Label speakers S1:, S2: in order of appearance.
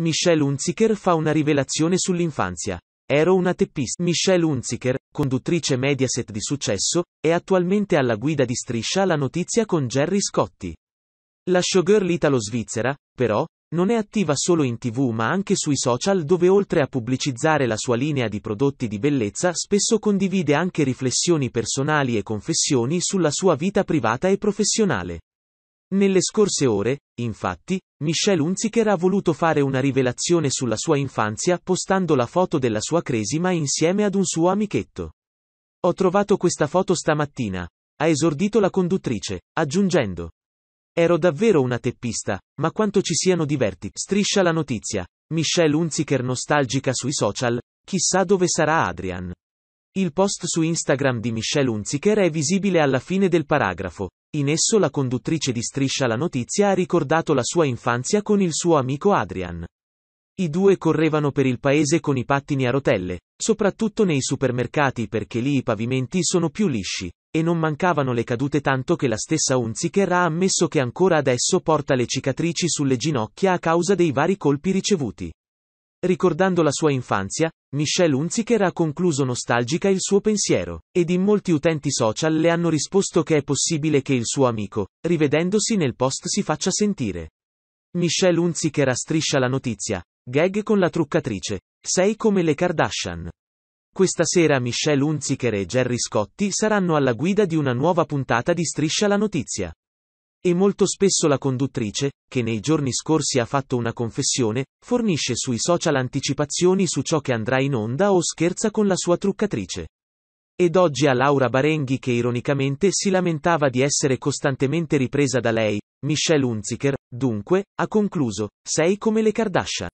S1: Michelle Hunziker fa una rivelazione sull'infanzia. Ero una teppista. Michelle Hunziker, conduttrice Mediaset di successo, è attualmente alla guida di Striscia la notizia con Jerry Scotti. La showgirl italo-svizzera, però, non è attiva solo in tv ma anche sui social dove oltre a pubblicizzare la sua linea di prodotti di bellezza spesso condivide anche riflessioni personali e confessioni sulla sua vita privata e professionale. Nelle scorse ore, infatti, Michelle Unziker ha voluto fare una rivelazione sulla sua infanzia postando la foto della sua cresima insieme ad un suo amichetto. Ho trovato questa foto stamattina. Ha esordito la conduttrice, aggiungendo. Ero davvero una teppista, ma quanto ci siano diverti. Striscia la notizia. Michelle Unziker nostalgica sui social, chissà dove sarà Adrian. Il post su Instagram di Michelle Unziker è visibile alla fine del paragrafo, in esso la conduttrice di Striscia la notizia ha ricordato la sua infanzia con il suo amico Adrian. I due correvano per il paese con i pattini a rotelle, soprattutto nei supermercati perché lì i pavimenti sono più lisci, e non mancavano le cadute tanto che la stessa Unziker ha ammesso che ancora adesso porta le cicatrici sulle ginocchia a causa dei vari colpi ricevuti. Ricordando la sua infanzia, Michelle Hunziker ha concluso nostalgica il suo pensiero, ed in molti utenti social le hanno risposto che è possibile che il suo amico, rivedendosi nel post si faccia sentire. Michelle Hunziker a striscia la notizia, gag con la truccatrice, sei come le Kardashian. Questa sera Michelle Hunziker e Jerry Scotti saranno alla guida di una nuova puntata di Striscia la notizia. E molto spesso la conduttrice, che nei giorni scorsi ha fatto una confessione, fornisce sui social anticipazioni su ciò che andrà in onda o scherza con la sua truccatrice. Ed oggi a Laura Barenghi che ironicamente si lamentava di essere costantemente ripresa da lei, Michelle Unziker, dunque, ha concluso, sei come le Kardashian.